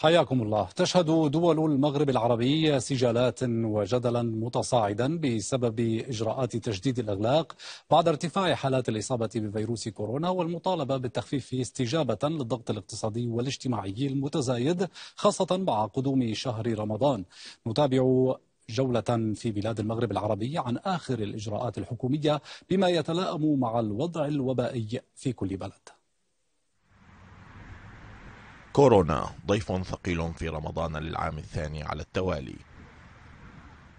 حياكم الله تشهد دول المغرب العربي سجالات وجدلا متصاعدا بسبب اجراءات تجديد الاغلاق بعد ارتفاع حالات الاصابه بفيروس كورونا والمطالبه بالتخفيف استجابه للضغط الاقتصادي والاجتماعي المتزايد خاصه مع قدوم شهر رمضان نتابع جولة في بلاد المغرب العربي عن آخر الإجراءات الحكومية بما يتلائم مع الوضع الوبائي في كل بلد كورونا ضيف ثقيل في رمضان للعام الثاني على التوالي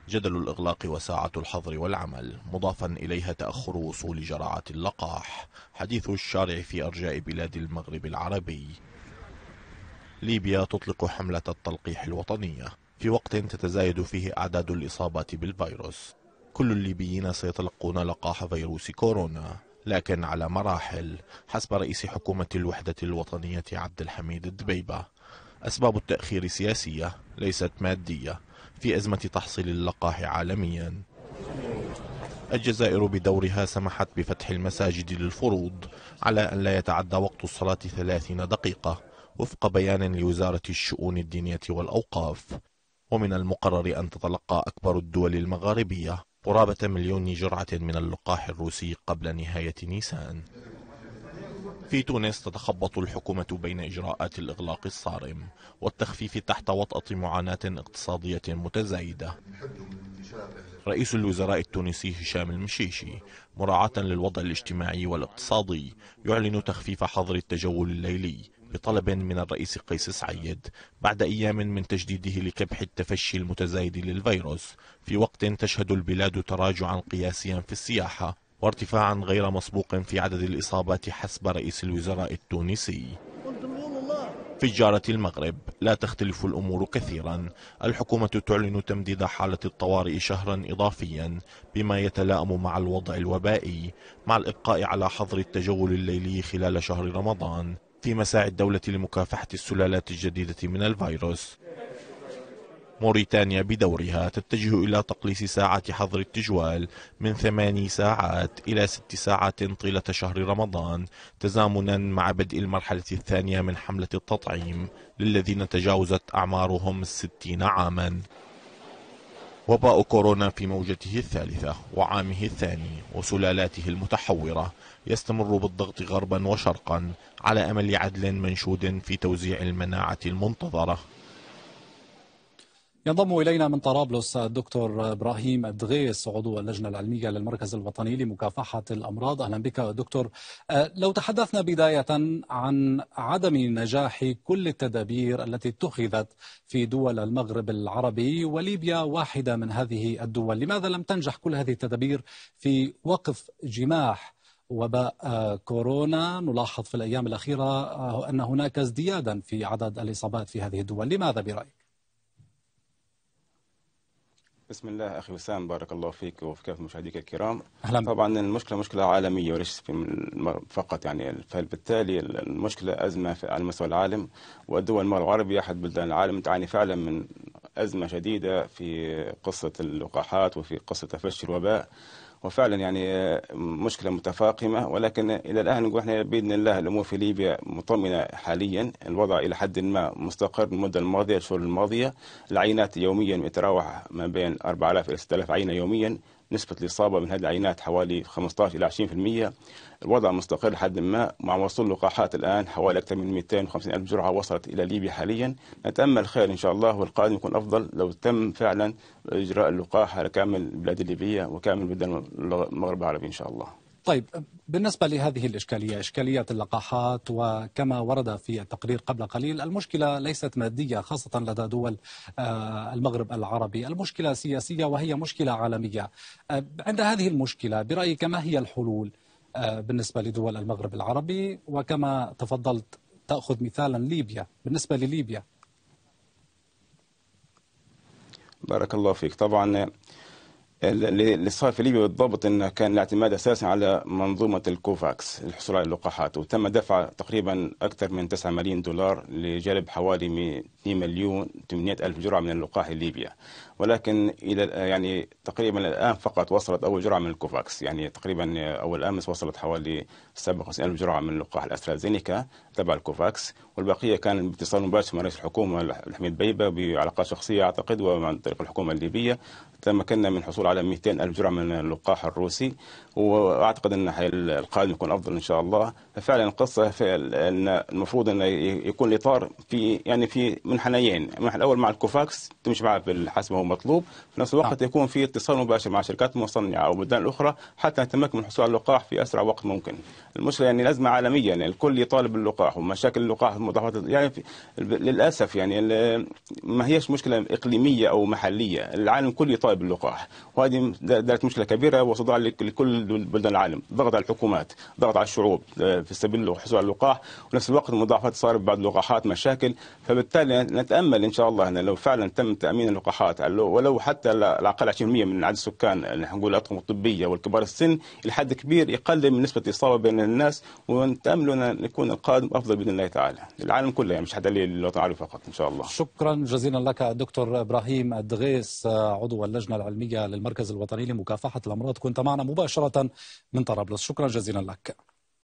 جدل الإغلاق وساعة الحظر والعمل مضافا إليها تأخر وصول جرعات اللقاح حديث الشارع في أرجاء بلاد المغرب العربي ليبيا تطلق حملة التلقيح الوطنية في وقت تتزايد فيه أعداد الإصابات بالفيروس كل الليبيين سيتلقون لقاح فيروس كورونا لكن على مراحل حسب رئيس حكومة الوحدة الوطنية عبد الحميد الدبيبة أسباب التأخير سياسية ليست مادية في أزمة تحصيل اللقاح عالميا الجزائر بدورها سمحت بفتح المساجد للفروض على أن لا يتعدى وقت الصلاة ثلاثين دقيقة وفق بيان لوزارة الشؤون الدينية والأوقاف ومن المقرر أن تتلقى أكبر الدول المغاربية قرابة مليون جرعة من اللقاح الروسي قبل نهاية نيسان في تونس تتخبط الحكومة بين إجراءات الإغلاق الصارم والتخفيف تحت وطأة معاناة اقتصادية متزايدة رئيس الوزراء التونسي هشام المشيشي مراعاة للوضع الاجتماعي والاقتصادي يعلن تخفيف حظر التجول الليلي بطلب من الرئيس قيس سعيد بعد أيام من تجديده لكبح التفشي المتزايد للفيروس في وقت تشهد البلاد تراجعا قياسيا في السياحة وارتفاعا غير مسبوق في عدد الإصابات حسب رئيس الوزراء التونسي في جارة المغرب لا تختلف الأمور كثيرا الحكومة تعلن تمديد حالة الطوارئ شهرا إضافيا بما يتلائم مع الوضع الوبائي مع الإبقاء على حظر التجول الليلي خلال شهر رمضان في مساعي الدولة لمكافحة السلالات الجديدة من الفيروس موريتانيا بدورها تتجه إلى تقليص ساعة حظر التجوال من ثماني ساعات إلى ست ساعات طيلة شهر رمضان تزامنا مع بدء المرحلة الثانية من حملة التطعيم للذين تجاوزت أعمارهم الستين عاما وباء كورونا في موجته الثالثة وعامه الثاني وسلالاته المتحورة يستمر بالضغط غربا وشرقا على أمل عدل منشود في توزيع المناعة المنتظرة ينضم إلينا من طرابلس الدكتور إبراهيم الدغيس عضو اللجنة العلمية للمركز الوطني لمكافحة الأمراض أهلا بك دكتور آه، لو تحدثنا بداية عن عدم نجاح كل التدابير التي اتخذت في دول المغرب العربي وليبيا واحدة من هذه الدول لماذا لم تنجح كل هذه التدابير في وقف جماح وباء آه، كورونا نلاحظ في الأيام الأخيرة آه، أن هناك ازديادا في عدد الإصابات في هذه الدول لماذا برأيك؟ بسم الله اخي وسام بارك الله فيك وفي كافه مشاهديك الكرام أهلا. طبعا المشكله مشكله عالميه وليس فقط يعني فبالتالي المشكله ازمه على مستوى العالم والدول المغرب العربي احد بلدان العالم تعاني فعلا من ازمه شديده في قصه اللقاحات وفي قصه تفشي الوباء وفعلا يعني آه، مشكله متفاقمه ولكن الى الان نقول احنا باذن الله الامور في ليبيا مطمئنه حاليا الوضع الى حد ما مستقر المده الماضيه الشهور الماضيه العينات يوميا يتراوح ما بين 4000 الى 6000 عينه يوميا نسبة الإصابة من هذه العينات حوالي 15 إلى 20% الوضع مستقر حد ما مع وصول لقاحات الآن حوالي أكثر من 250 ألف جرعة وصلت إلى ليبيا حاليا نتأمل خير إن شاء الله والقادم يكون أفضل لو تم فعلا إجراء اللقاح على كامل البلاد الليبية وكامل البلدان المغرب العربي إن شاء الله طيب بالنسبة لهذه الإشكالية إشكالية اللقاحات وكما ورد في التقرير قبل قليل المشكلة ليست مادية خاصة لدى دول آه، المغرب العربي المشكلة سياسية وهي مشكلة عالمية آه، عند هذه المشكلة برأيك ما هي الحلول آه، بالنسبة لدول المغرب العربي وكما تفضلت تأخذ مثالا ليبيا بالنسبة لليبيا بارك الله فيك طبعا للصحفي ليبيا بالضبط انه كان الاعتماد اساسا على منظومه الكوفاكس للحصول على اللقاحات وتم دفع تقريبا اكثر من 9 ملايين دولار لجلب حوالي 2 مليون 800 الف جرعه من اللقاح الليبي ولكن الى يعني تقريبا الان فقط وصلت اول جرعه من الكوفاكس يعني تقريبا اول امس وصلت حوالي 57 الف جرعه من لقاح الاسترازينيكا تبع الكوفاكس والبقيه كان باتصال مباشر مع رئيس الحكومه الحميد بيبه بعلاقات شخصيه اعتقد ومن طريق الحكومه الليبيه تمكنا من حصول على 200 ألف جرعة من اللقاح الروسي وأعتقد أن القادم يكون أفضل إن شاء الله ففعلا القصة في أن المفروض أن يكون الإطار في يعني في منحنيين المنحنى الأول مع الكوفاكس تمشي معه حسب ما هو مطلوب في نفس الوقت نعم. يكون في اتصال مباشر مع شركات مصنعة أو بلدان أخرى حتى نتمكن من الحصول على اللقاح في أسرع وقت ممكن المشكلة يعني لازمة عالمية يعني الكل يطالب باللقاح ومشاكل اللقاح المضاعفات يعني في للأسف يعني ما هيش مشكلة إقليمية أو محلية العالم كله يطالب باللقاح وهذه دارت مشكله كبيره وصداع لكل بلدان العالم ضغط على الحكومات ضغط على الشعوب آه، في سبيل الحصول على اللقاح ونفس الوقت المضاعفات صار بعد اللقاحات مشاكل فبالتالي نتامل ان شاء الله ان لو فعلا تم تامين اللقاحات ولو حتى على الاقل 20% من عدد السكان نقول الاطقم الطبيه والكبار السن لحد كبير يقلل من نسبه الاصابه بين الناس ونتامل ان يكون القادم افضل باذن الله تعالى العالم كله يعني مش حتى للوطن العربي فقط ان شاء الله شكرا جزيلا لك دكتور ابراهيم الدغيس آه، عضو اللجنه العلميه للمركز المركز الوطني لمكافحة الأمراض كنت معنا مباشرة من طرابلس شكرا جزيلا لك